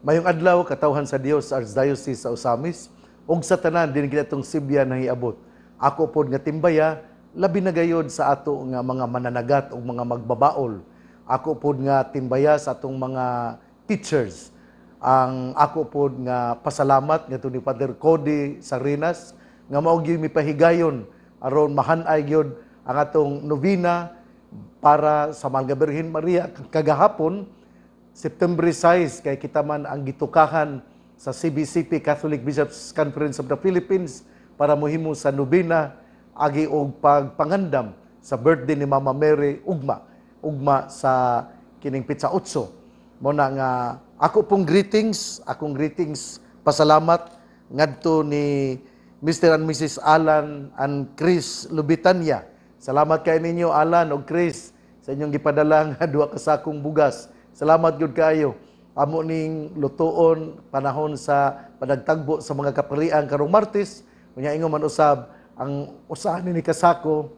Mayong adlaw katawhan sa Dios Archdiocese sa Osamis ug sa tanan din ginatong Sibya nang iabot. Ako pod nga timbaya labi na gayod sa ato nga mga mananagat ug mga magbabaol. Ako pod nga timbaya sa atong mga teachers. Ang ako pod nga pasalamat nga ni Father Cody Sarinas nga mao gyud mipahigayon aron mahanay gyud ang atong novena para sa Mga Birhen Maria kagahapon September 6 kay kita man ang gitukahan sa CBCP Catholic Bishops Conference of the Philippines para mohimo sa nobina agi og pagpangandam sa birthday ni Mama Mary ugma ugma sa kining pitsa utso. mo na nga ako pong greetings akong greetings pasalamat ngadto ni Mr. and Mrs. Alan and Chris Lubitania salamat kay ninyo Alan og Chris sa inyong gipadala nga duha ka sakong bugas Salamat gyud kayo. amo ning lutuon panahon sa panagtagbo sa mga kapilian karong Martes unya ingon man usab ang usahan ni kasako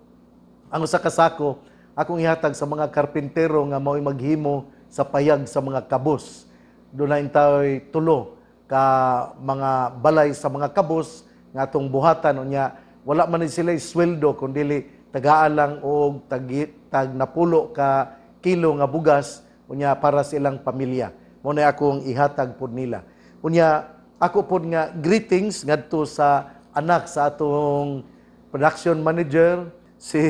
ang usa kasako akong ihatag sa mga karpintero nga mao'y maghimo sa payag sa mga kabos dunay tayo'y tulo ka mga balay sa mga kabos nga atong buhatan unya wala man sila sweldo kundi tagaalang og tag, tag napulo ka kilo nga bugas unya para sa ilang pamilya. Mo na akong ihatag pod nila. Unya ako pod nga greetings ngadto sa anak sa atong production manager si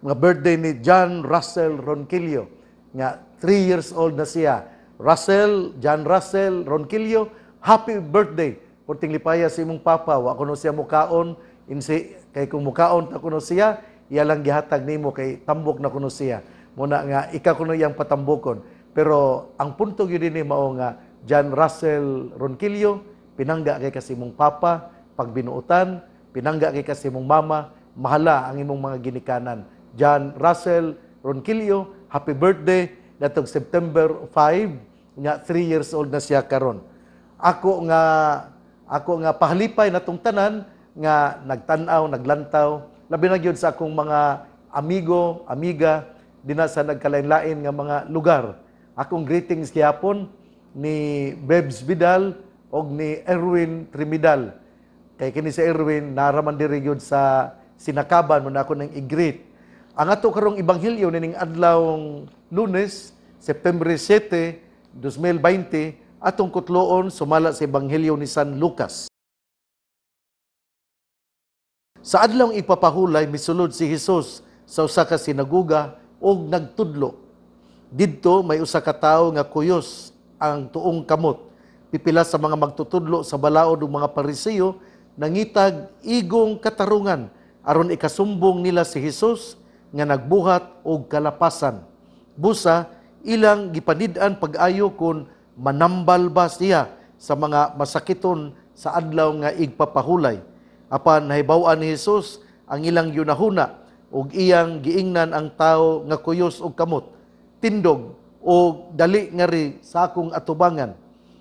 nga birthday ni John Russell Ronquillo nga 3 years old na siya. Russell, John Russell Ronquillo, happy birthday. Porting lipaya si imong papa, wa kuno siya mukaon, in si kay kung mukaon ta kuno siya, iya lang gihatag nimo kay tambok na kuno siya muna nga ikakuno yang patambukon. Pero ang punto gyud ni mao nga John Russell Ronquillo pinangga kay mong papa pag binuutan pinangga kay mong mama, mahala ang imong mga ginikanan. John Russell Ronquillo, happy birthday natong September 5 nga 3 years old na siya karon. Ako nga ako nga pahalipay natong tanan nga nagtanaw naglantaw, labi na gyud sa akong mga amigo, amiga dinasa nagkalain-lain nga mga lugar. Akong greetings gihapon ni Bebs Vidal og ni Erwin Trimidal. Kay kini si Erwin naraman diri gyud sa sinakaban mo na ako nang i-greet. Ang ato karong ibanghilyo nining adlawng Lunes, September 7, 2020, atong kutloon sumala sa Ebanghelyo ni San Lucas. Sa adlong ipapahulay misulod si Hesus sa usa ka sinaguga, og nagtudlo. Didto may usa ka tawo nga kuyos ang tuong kamot. Pipila sa mga magtutudlo sa balaod og mga Pariseo nangitag igong katarungan aron ikasumbong nila si Hesus nga nagbuhat og kalapasan. Busa ilang gipanid-an pag-ayo kon manambal ba siya sa mga masakiton sa adlaw nga igpapahulay. Apan nahibaw-an ni Hesus ang ilang yunahuna ug iyang giingnan ang tao nga kuyos ug kamot, tindog ug dali nga ri sa akong atubangan.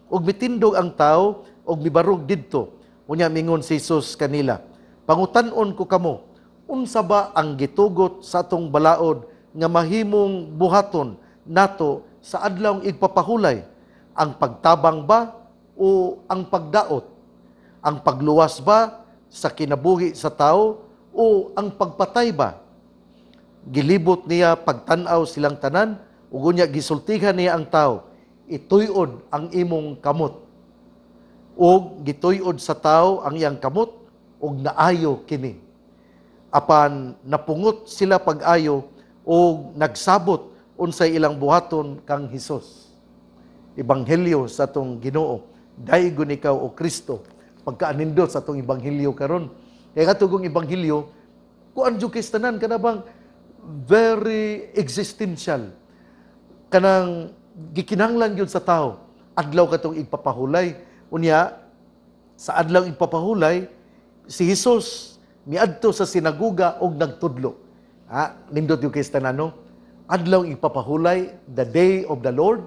Ug mitindog ang tao ug mibarog didto. Unya mingon si Jesus kanila, pangutan-on ko kamo, unsa ba ang gitugot sa atong balaod nga mahimong buhaton nato sa adlaw igpapahulay? Ang pagtabang ba o ang pagdaot? Ang pagluwas ba sa kinabuhi sa tao o ang pagpatay ba? gilibot niya pagtanaw silang tanan, ug unya gisultihan niya ang tao, ituyod ang imong kamot. ug gituyod sa tao ang iyang kamot, ug naayo kini. Apan napungot sila pag-ayo, ug nagsabot unsay ilang buhaton kang Hesus. Ebanghelyo sa atong Ginoo, daigon ikaw o Kristo, pagkaanindot sa atong ebanghelyo karon. Kaya katugong ebanghelyo, kuan jukis tanan ka bang very existential kanang gikinanglan gyud sa tao adlaw katong ipapahulay. unya sa adlaw ipapahulay, si Hesus miadto sa sinaguga og nagtudlo ha nindot yung kristanano adlaw ipapahulay, the day of the Lord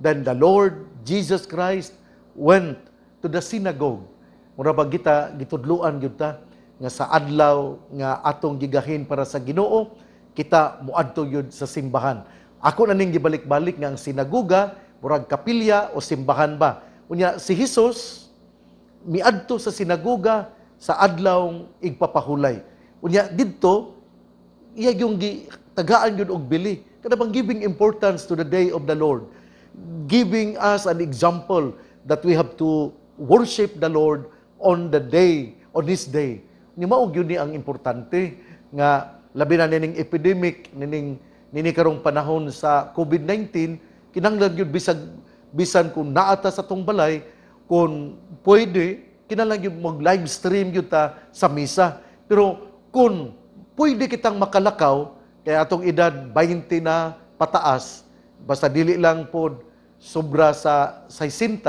then the Lord Jesus Christ went to the synagogue mura ba kita gitudloan gyud ta nga sa adlaw nga atong gigahin para sa Ginoo kita muadto yun sa simbahan. Ako na ning gibalik-balik nga ang sinaguga, murag kapilya o simbahan ba. Unya si Hesus miadto sa sinaguga sa adlawng igpapahulay. Unya didto iya yung gi, tagaan yun og bili. Kada bang giving importance to the day of the Lord. Giving us an example that we have to worship the Lord on the day, on this day. Ni maog yun ni ang importante nga labi na nining epidemic nining nini karong panahon sa COVID-19 kinanglan gyud bisag bisan kun naata sa tong balay kun pwede kinanglan gyud mag live stream gyud ta sa misa pero kun pwede kitang makalakaw kay atong edad 20 na pataas basta dili lang pod sobra sa 60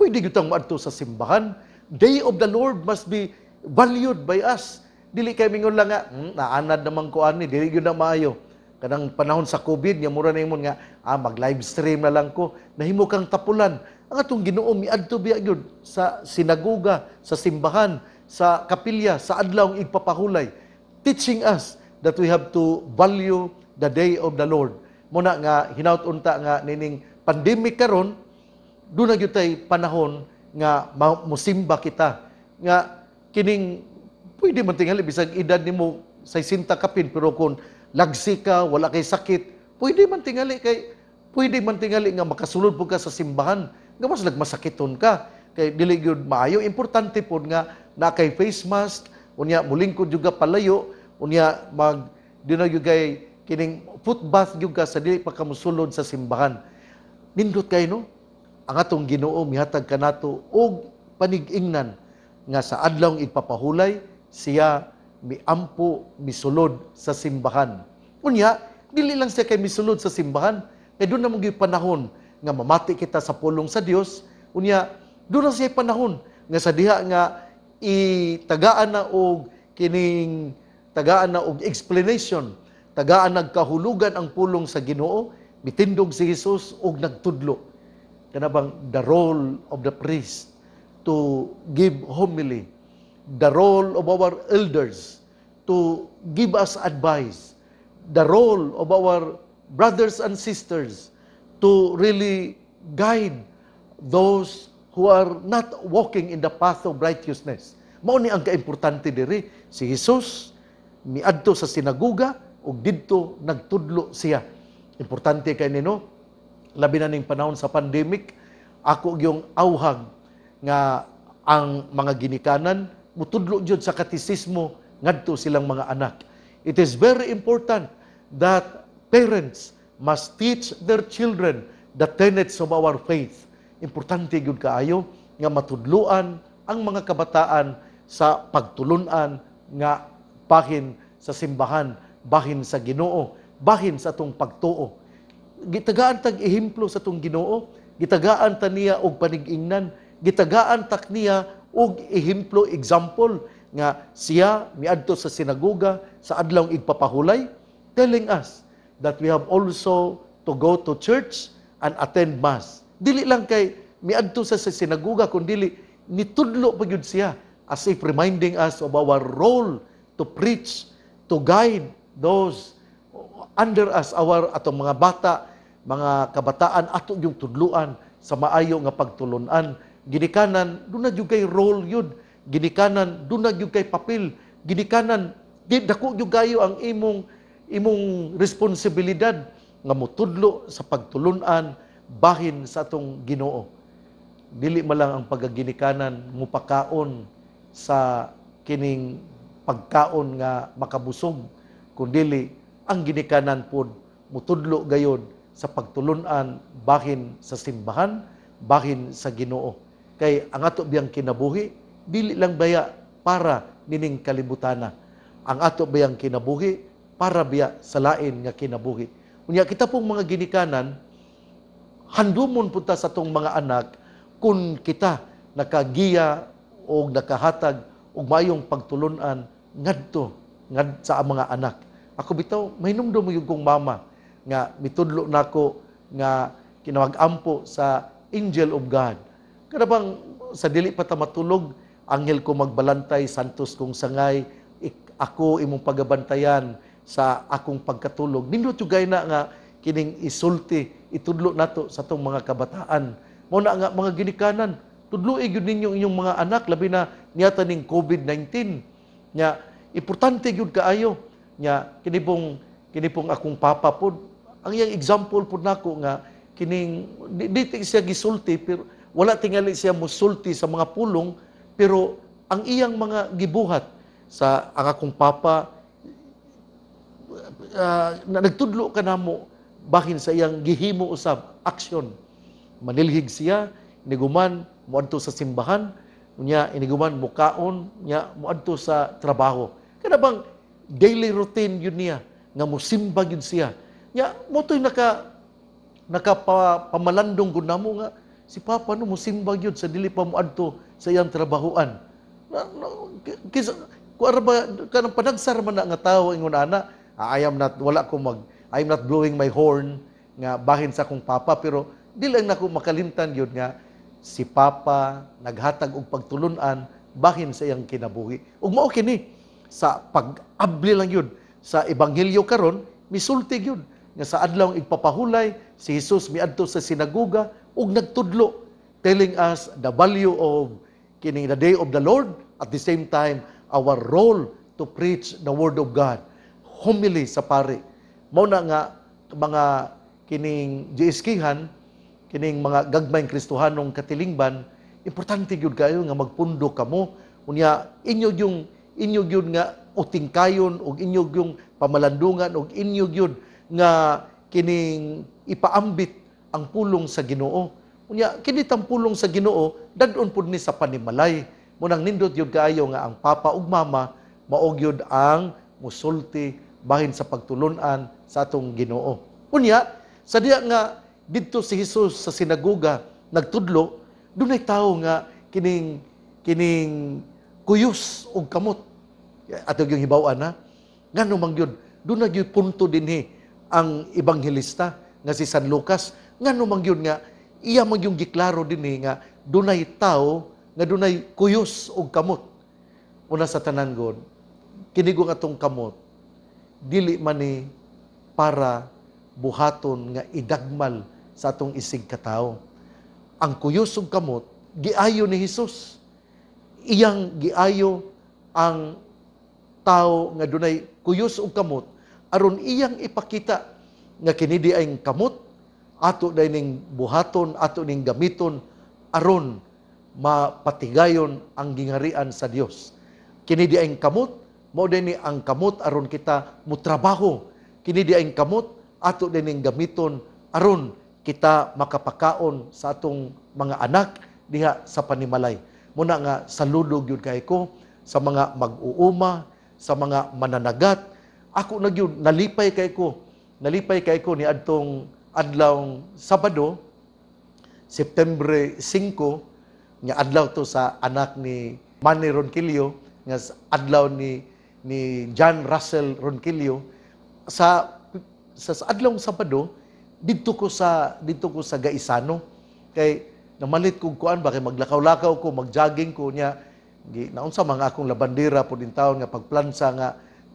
pwede gyud tang maadto sa simbahan day of the Lord must be valued by us Dili kay mingon lang nga, hmm, naanad naman ko ani, dili gyud na maayo. Kanang panahon sa COVID, niya mura na imon nga, ah, mag-live stream na lang ko, nahimo kang tapulan. Ang atong ginuo mi adto biya gyud sa sinagoga, sa simbahan, sa kapilya, sa adlaw igpapahulay, teaching us that we have to value the day of the Lord. Muna nga hinaut-unta nga nining pandemic karon, do gyud tay panahon nga musimba kita nga kining Pwede man tingali, bisag edad ni mo sa sinta kapin, pero kung lagsi ka, wala kay sakit, pwede man tingali kay, pwede man tingali nga makasulod po ka sa simbahan, nga mas nagmasakiton ka. Kay dili gyud maayo, importante po nga na kay face mask, unya mulingkod juga palayo, unya mag dinayugay kining footbath juga sa dili pa kamusulod sa simbahan. Nindot kay no? Ang atong Ginoo mihatag kanato og panig-ingnan nga sa adlawng ipapahulay siya miampo misulod sa simbahan. Unya, dili lang siya kay misulod sa simbahan, kay doon na mong panahon nga mamati kita sa pulong sa Dios. Unya, doon na siya panahon nga sa diha nga itagaan na og kining tagaan na og explanation, tagaan nagkahulugan ang pulong sa Ginoo, mitindog si Jesus og nagtudlo. Kanabang the role of the priest to give homily the role of our elders to give us advice, the role of our brothers and sisters to really guide those who are not walking in the path of righteousness. Mao ni ang kaimportante diri si Jesus miadto sa sinaguga ug didto nagtudlo siya. Importante kay nino labi na ning panahon sa pandemic ako yung auhag nga ang mga ginikanan mutudlo jud sa katisismo ngadto silang mga anak. It is very important that parents must teach their children the tenets of our faith. Importante gyud kaayo nga matudloan ang mga kabataan sa pagtulunan nga bahin sa simbahan, bahin sa Ginoo, bahin sa atong pagtuo. Gitagaan tag ihimplo sa atong Ginoo, gitagaan ta niya og panigingnan, gitagaan tak niya ug ehemplo example nga siya miadto sa sinagoga sa adlong igpapahulay telling us that we have also to go to church and attend mass dili lang kay miadto sa sa sinagoga kundi nitudlo pa siya as if reminding us of our role to preach to guide those under us our atong mga bata mga kabataan ato yung tudluan sa maayo nga pagtulunan ginikanan duna jud kay role yun ginikanan duna jud kay papel ginikanan di dako jud kayo ang imong imong responsibilidad nga mutudlo sa pagtulunan bahin sa atong Ginoo dili malang ang pagaginikanan mupakaon sa kining pagkaon nga makabusog kundili ang ginikanan pod mutudlo gayon sa pagtulunan bahin sa simbahan bahin sa Ginoo Kay ang ato biyang kinabuhi, dili lang baya para nining kalibutana. Ang ato biyang kinabuhi, para biya sa lain nga kinabuhi. Unya kita pong mga ginikanan, handumon punta sa tong mga anak kun kita nakagiya o nakahatag o mayong pagtulunan ngadto ngad sa mga anak. Ako bitaw, may numdo mo yung mama nga mitudlo nako nga kinawag-ampo sa angel of God. Kanabang sa dili pa ta matulog, anghel ko magbalantay, santos kong sangay, ako imong pagabantayan sa akong pagkatulog. Nindot yugay na nga kining isulti, itudlo nato sa tong mga kabataan. Mao na nga mga ginikanan, tudlo gyud eh, ninyo inyong mga anak labi na niyata ning COVID-19. Nya importante gyud kaayo nya kinibong kinipong akong papa pod ang iyang example pod nako nga kining di, di siya gisulti pero wala tingali siya musulti sa mga pulong, pero ang iyang mga gibuhat sa ang akong papa, uh, na nagtudlo ka namo bahin sa iyang gihimo usab aksyon manilhig siya niguman, moadto sa simbahan unya iniguman mukaon nya moadto sa trabaho kada bang daily routine yun niya nga musimba gyud siya nya motoy naka nakapamalandong gud namo nga Si Papa no, musimbang yun sa dili pa mo adto sa iyang trabahoan. Na, na, kisa, kuara ano ba, kanang ano, panagsar man na nga tao, ingon ana, ah, I am not, wala ko mag, I am not blowing my horn, nga bahin sa akong Papa, pero di lang na ko makalimtan yun nga, si Papa naghatag og pagtulunan bahin sa iyang kinabuhi. Ug mao kini sa pag-abli lang yun sa ebanghelyo karon misulti yun nga sa adlaw ipapahulay si Hesus miadto sa sinaguga ug nagtudlo telling us the value of kining the day of the Lord at the same time our role to preach the word of God homily sa pare mao na nga mga kining jeskihan kining mga gagmayng Kristohanong katilingban importante gyud kayo nga magpundo kamo unya inyo yung inyo gyud nga utingkayon og inyo yung pamalandungan og inyo gyud nga kining ipaambit ang pulong sa Ginoo. Unya kinit ang pulong sa Ginoo dadon pud ni sa panimalay. Munang nindot yung kaayo nga ang papa ug mama maog yun ang musulti bahin sa pagtulunan sa atong Ginoo. Unya sa diya nga didto si Hesus sa sinaguga nagtudlo dunay tawo nga kining kining kuyos ug kamot ato yung hibaw-an ha ngano man gyud doon nagyud punto dinhi ang ebanghelista nga si San Lucas Ngano man yun nga, iya man yung giklaro din eh, nga, dunay tao, nga dunay kuyos o kamot. Una sa tanan God, kinigong atong kamot, dili man ni para buhaton nga idagmal sa atong isig katao. Ang kuyos ug kamot, giayo ni Hesus. Iyang giayo ang tao nga dunay kuyos ug kamot aron iyang ipakita nga kini di ay kamot ato na ning buhaton, ato ning gamiton, aron mapatigayon ang gingarian sa Dios. Kini di ang kamot, mao ni ang kamot aron kita mutrabaho. Kini di ang kamot, ato din gamiton aron kita makapakaon sa atong mga anak diha sa panimalay. Muna nga saludog yun kay ko sa mga mag-uuma, sa mga mananagat. Ako na yun, nalipay kay ko. Nalipay kay ko ni adtong adlaw Sabado, September 5 nga adlaw to sa anak ni Manny Ronquillo nga adlaw ni ni John Russell Ronquillo sa sa, sa adlaw Sabado didto ko sa didto ko sa Gaisano kay namalit kog kuan bakay maglakaw-lakaw ko magjogging ko nya gi naunsa mga akong labandera pud in taon nga pagplansa nga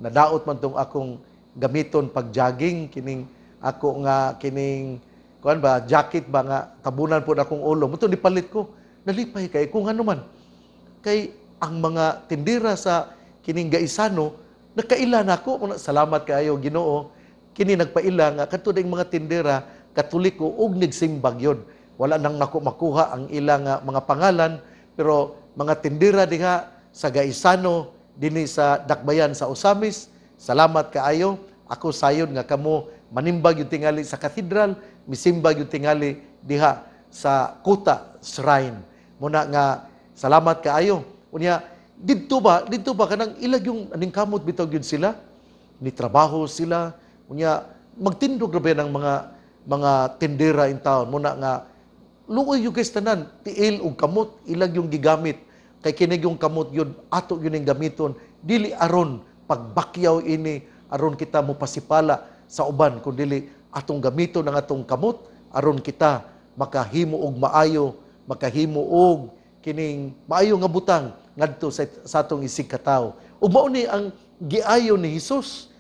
nadaot man tong akong gamiton pag jogging kining ako nga kining kuan ba jacket ba nga tabunan po na akong ulo muto nipalit ko nalipay kay kung ano man kay ang mga tindira sa kining gaisano nakaila na ako una salamat kaayo Ginoo kini nagpaila nga kadto ding mga tindira katoliko og nagsimbag yon wala nang nako makuha ang ilang mga pangalan pero mga tindira diha sa gaisano dinhi sa Dakbayan sa Osamis salamat kaayo ako sayon nga kamo manimbag yung tingali sa cathedral, misimbag yung tingali diha sa kuta, shrine. Muna nga, salamat kaayo. Unya, dito ba, dito ba, kanang ilag yung aning kamot bitog yun sila, ni trabaho sila, unya, magtindog na ba ng mga mga tindera in town. Muna nga, luoy yung guys tanan, tiil o kamot, ilag yung gigamit. Kay kinig yung kamot yun, ato yun yung gamiton. Dili aron, pagbakyaw ini, aron kita mo pasipala sa uban kun dili atong gamito ng atong kamot aron kita makahimo og maayo makahimo og kining maayo nga butang ngadto sa, sa atong isig katawo ug mao ni ang giayo ni Hesus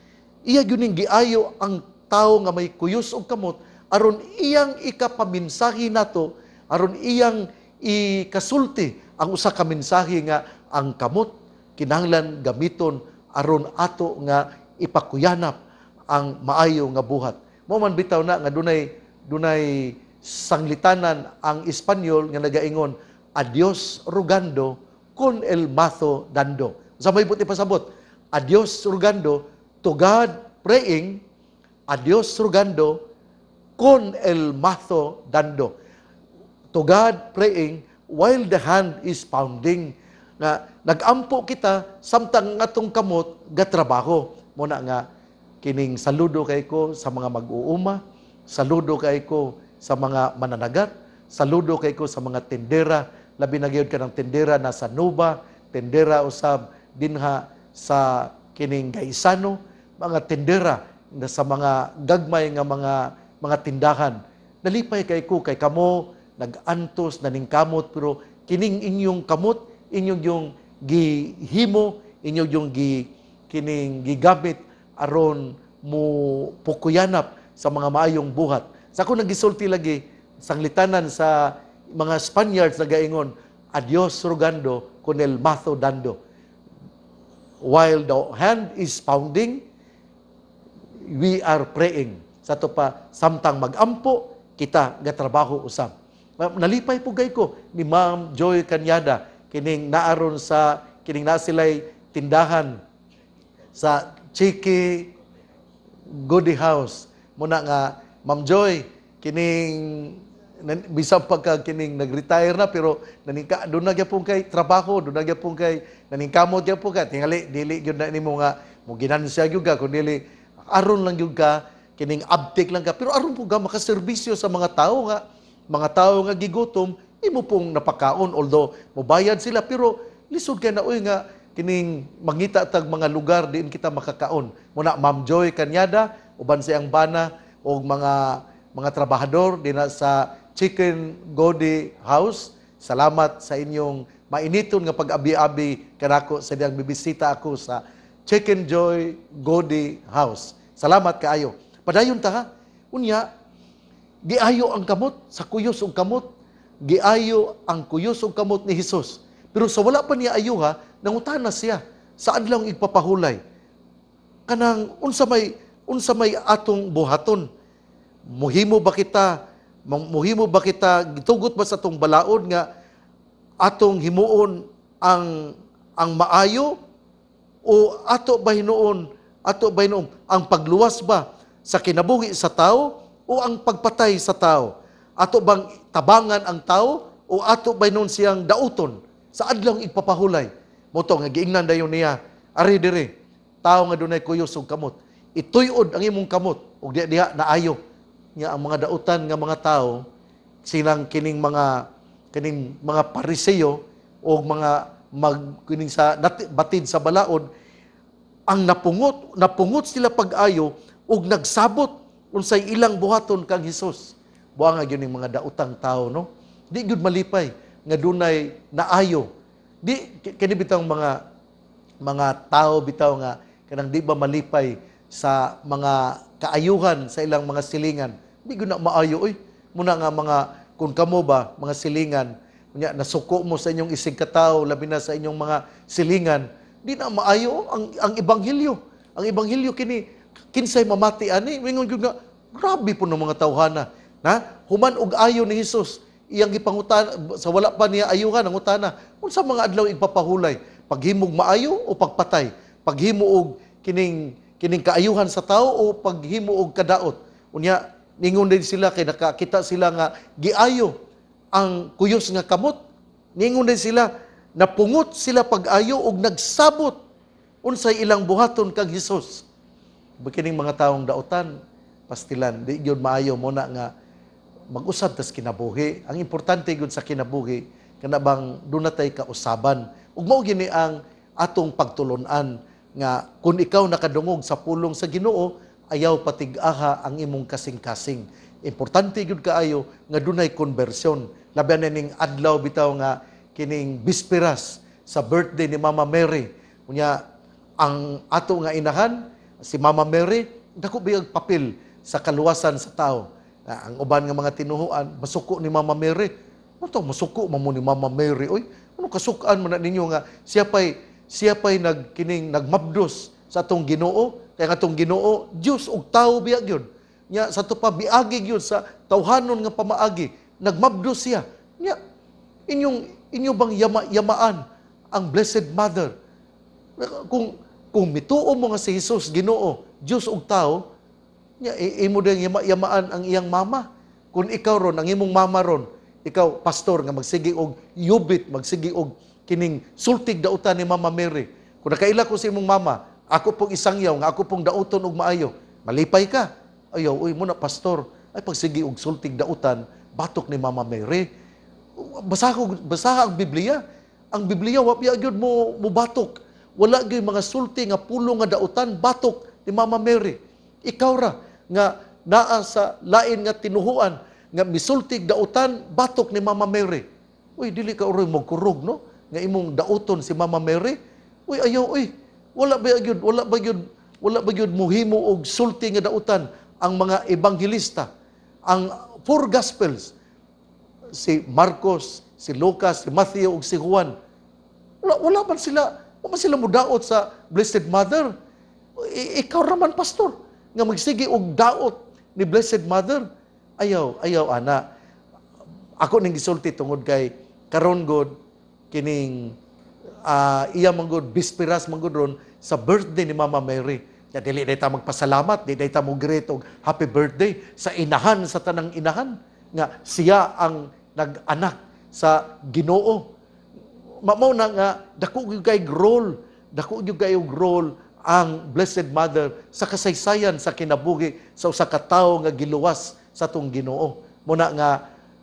iya gyud ning giayo ang tawo nga may kuyos og kamot aron iyang ikapaminsahi nato aron iyang ikasulti ang usa ka mensahe nga ang kamot kinahanglan gamiton aron ato nga ipakuyanap ang maayo nga buhat. Mo man bitaw na nga dunay dunay sanglitanan ang Espanyol nga nagaingon adios rugando kun el mazo dando. Sa may puti pasabot, adios rugando to God praying, adios rugando kun el mazo dando. To God praying while the hand is pounding na nagampo kita samtang nga tong kamot gatrabaho mo na nga Kining saludo kay ko sa mga mag-uuma, saludo kay ko sa mga mananagat, saludo kay ko sa mga tindera, labi na gyud kanang tendera na sa Nuba, tindera usab dinha sa kining Gaisano, mga tindera na sa mga gagmay nga mga mga tindahan. Nalipay kay ko kay kamo nagantos naning kamot pero kining inyong kamot inyong yung gihimo inyong yung gi kining gigamit aron mo pukuyanap sa mga maayong buhat. Sa ako nagisulti lagi, sang litanan sa mga Spaniards na gaingon, Adios rogando, con el mazo dando. While the hand is pounding, we are praying. Sa to pa, samtang magampo, kita nga trabaho usab. Nalipay po gay ko ni Ma'am Joy Kanyada, kining naaron sa, kining na sila'y tindahan sa Chiki Goody House. Muna nga, Ma'am Joy, kining bisang pagka kining nag-retire na pero naningka doon na gyapon kay trabaho doon na gyapon kay naningkamot gyapon ka tingali dili gyud na mo nga mo ginansya gyud ka kun dili aron lang gyud ka kining abtik lang ka pero aron po ka makaserbisyo sa mga tao nga mga tao nga gigutom imo pong napakaon although mobayad sila pero lisod kay na uy nga kining mangita tag mga lugar diin kita makakaon. Muna Ma'am Joy Kanyada, uban sa ang bana o mga mga trabahador din sa Chicken Godi House. Salamat sa inyong mainiton nga pag-abi-abi kanako sa diyang bibisita ako sa Chicken Joy Godi House. Salamat kaayo. Padayon ta ha. Unya, giayo ang kamot sa kuyos ug kamot. Giayo ang kuyos ug kamot ni Hesus. Pero sa wala pa niya ayuha, nangutana siya sa adlaw igpapahulay kanang unsa may unsa may atong buhaton muhimo ba kita muhimo ba kita gitugot ba sa atong balaod nga atong himuon ang ang maayo o ato ba hinuon ato ba hinuon ang pagluwas ba sa kinabuhi sa tao o ang pagpatay sa tao ato bang tabangan ang tao o ato ba hinuon siyang dauton sa adlong igpapahulay Moto nga giingnan dayon niya, ari dire, tao nga dunay kuyos ug kamot. Ituyod ang imong kamot og diha diha naayo nga ang mga dautan nga mga tao silang kining mga kining mga pariseyo og mga mag kining sa batid sa balaod ang napungot napungot sila pag-ayo og nagsabot unsay ilang buhaton kang Hesus. buang nga gyud mga dautang tao no. Di gyud malipay nga dunay naayo Di, kini bitaw mga mga tao bitaw nga kanang di ba malipay sa mga kaayuhan sa ilang mga silingan. Di ko na maayo, oy. Muna nga mga, kun kamo ba, mga silingan, Kunya, nasuko mo sa inyong isig katao, labi na sa inyong mga silingan, di na maayo oh. ang, ang ebanghelyo Ang ebanghelyo kini, kinsay mamati ani, eh. mingon nga, grabe po ng mga tawhana. Na, human og ayo ni Hesus iyang gipangutan sa wala pa niya ayuhan ang utana unsa mga adlaw igpapahulay paghimog maayo o pagpatay paghimo og kining kining kaayuhan sa tao o paghimo og kadaot unya ningon din sila kay nakakita sila nga giayo ang kuyos nga kamot ningon din sila napungot sila pag-ayo og nagsabot unsay ilang buhaton kang Hesus bikining mga taong daotan pastilan di gyud maayo mo na nga mag-usab tas kinabuhi. Ang importante gud sa kinabuhi kana bang dunatay ka usaban. Ug mao gini ang atong pagtulunan nga kun ikaw nakadungog sa pulong sa Ginoo, ayaw patig-aha ang imong kasing-kasing. Importante gud kaayo nga dunay konbersyon. Labi na ning adlaw bitaw nga kining bisperas sa birthday ni Mama Mary. Unya ang ato nga inahan si Mama Mary dako biyag papel sa kaluwasan sa tao Ah, ang uban nga mga tinuhuan, masuko ni Mama Mary. Ano to, masuko man mo ni Mama Mary. Oy, ano kasukaan mo na ninyo nga siya pa'y siya pa'y nagkining nagmabdos sa atong Ginoo kay atong Ginoo Dios og tao biya gyud nya sa to pa biagi gyud sa tawhanon nga pamaagi nagmabdos siya nya inyong inyong bang yama, yamaan ang blessed mother kung kung mituo mo nga si Hesus Ginoo Dios og tao Nya, imo din yama, yamaan ang iyang mama. Kung ikaw ron, ang imong mama ron, ikaw, pastor, nga magsigi og yubit, magsigi og kining sultig dautan ni Mama Mary. Kung nakaila ko sa imong mama, ako pong isang isangyaw, nga ako pong dauton og maayo, malipay ka. Ayaw, uy, muna, pastor, ay pagsigi og sultig dautan, batok ni Mama Mary. Basaha, ko, basaha ang Biblia. Ang Biblia, wapya yun mo, mo batok. Wala gyud mga sulti nga pulo nga dautan, batok ni Mama Mary. Ikaw ra nga naa sa lain nga tinuhuan nga misultig dautan batok ni Mama Mary. Uy, dili ka uroy magkurog, no? Nga imong dauton si Mama Mary. Uy, ayaw, uy. Wala ba yun, wala ba yun, wala ba yun muhimo og sulti nga dautan ang mga ebanghilista, ang four gospels, si Marcos, si Lucas, si Matthew, ug si Juan. Wala, wala man sila, wala man sila mudaot sa Blessed Mother. I, ikaw raman, pastor nga magsigi og daot ni Blessed Mother. Ayaw, ayaw ana. Ako ning gisulti tungod kay karon gud kining uh, iya manggod bispiras manggod ron sa birthday ni Mama Mary. Na dili dayta magpasalamat, dili dayta mo greet og happy birthday sa inahan sa tanang inahan nga siya ang nag-anak sa Ginoo. Mao na nga dako gyud kay role, dako gyud kay role ang Blessed Mother sa kasaysayan sa kinabuhi sa usa ka tawo nga giluwas sa tung Ginoo. Muna nga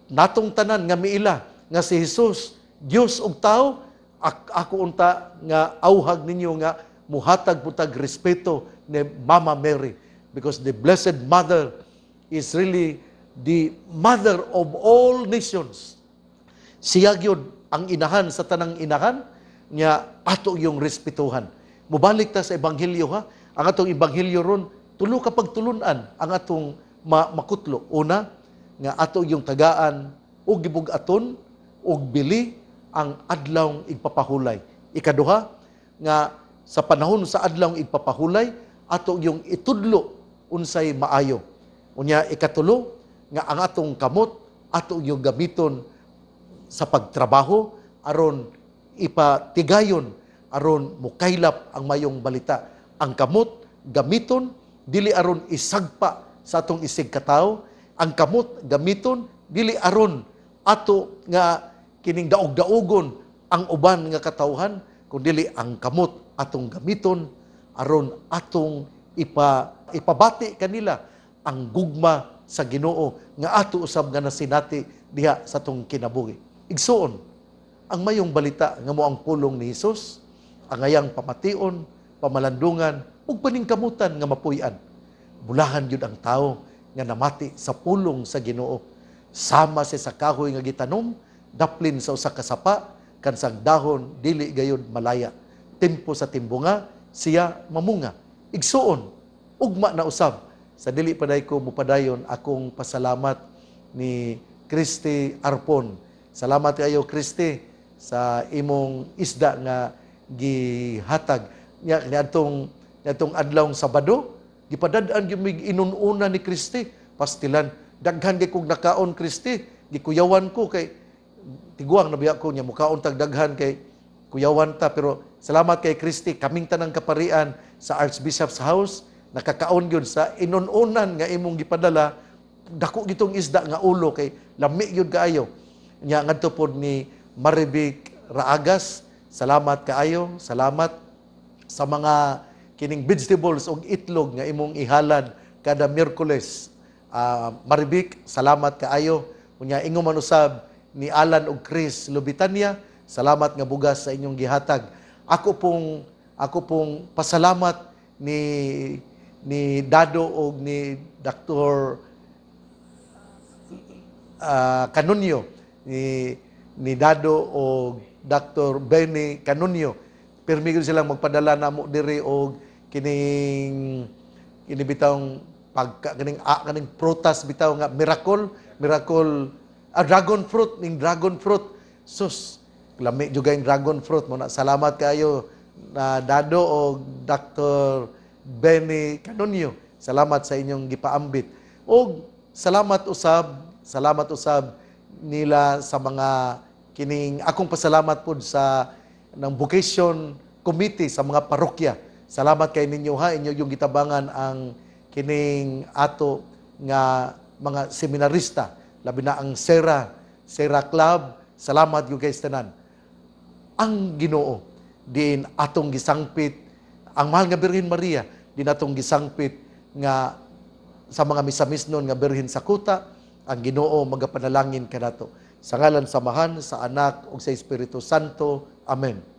natong tanan nga miila nga si Jesus Dios ug tawo ako unta nga awhag ninyo nga muhatag putag respeto ni Mama Mary because the Blessed Mother is really the mother of all nations. Siya gyud ang inahan sa tanang inahan nga ato yung respetuhan Mubalik ta sa Ebanghelyo ha. Ang atong Ebanghelyo ron, tulo kapag tulunan ang atong ma- makutlo. Una, nga ato yung tagaan o gibugaton o bili ang adlawng igpapahulay. Ikaduha, nga sa panahon sa adlawng igpapahulay, ato yung itudlo unsay maayo. Unya ikatulo, nga ang atong kamot, ato yung gamiton sa pagtrabaho aron ipatigayon aron mukaylap ang mayong balita. Ang kamot gamiton dili aron isagpa sa atong isig kataw, ang kamot gamiton dili aron ato nga kining daog-daogon ang uban nga katawhan kun dili ang kamot atong gamiton aron atong ipa ipabati kanila ang gugma sa Ginoo nga ato usab nga nasinati diha sa atong kinabuhi. Igsuon ang mayong balita nga mo ang pulong ni Hesus angayang pamation, pamalandungan, ug paningkamutan nga mapuy-an. Bulahan jud ang tawo nga namati sa pulong sa Ginoo. Sama si sa kahoy nga gitanom, daplin sa usa ka sapa, kansang dahon dili gayud malaya. Tempo sa timbunga, siya mamunga. Igsuon, ugma na usab. Sa dili paday ko mupadayon akong pasalamat ni Christy Arpon. Salamat kayo Christy sa imong isda nga gihatag niya niadtong niadtong adlaw Sabado gipadad-an gimig inununa ni Kristi pastilan daghan kay kog nakaon Kristi gikuyawan ko kay tiguang nabiya ko niya mukaon tag daghan kay kuyawan ta pero salamat kay Kristi kaming tanang kaparian sa Archbishop's House nakakaon gyud sa inununan nga imong gipadala dako gitong isda nga ulo kay lami gyud kaayo nya ngadto pod ni Maribik Raagas Salamat kaayo, salamat sa mga kining vegetables o itlog nga imong ihalad kada Miyerkules. Uh, Maribik, salamat kaayo. Unya ingo manusab ni Alan og Chris Lubitania, salamat nga bugas sa inyong gihatag. Ako pong ako pong pasalamat ni ni Dado og ni Dr. Uh, ah, Kanunyo ni ni Dado og Dr. Benny Canunio. Pirmi ko silang magpadala na mo diri og kining kini pagka kining a ah, kining prutas bitaw nga miracle, miracle a ah, dragon fruit ning dragon fruit. Sus, lami juga yung dragon fruit mo na salamat kayo na dado o Dr. Benny Canonio. Salamat sa inyong gipaambit. O salamat usab, salamat usab nila sa mga Kining akong pasalamat po sa ng vocation committee sa mga parokya. Salamat kay ninyo ha, inyo yung gitabangan ang kining ato nga mga seminarista, labi na ang Sera, Sera Club. Salamat yung guys tanan. Ang Ginoo din atong gisangpit ang mahal nga Birhen Maria din atong gisangpit nga sa mga misamis nun nga Birhen Sakuta, ang Ginoo magapanalangin kanato. Sa ngalan samahan, sa anak, o sa Espiritu Santo. Amen.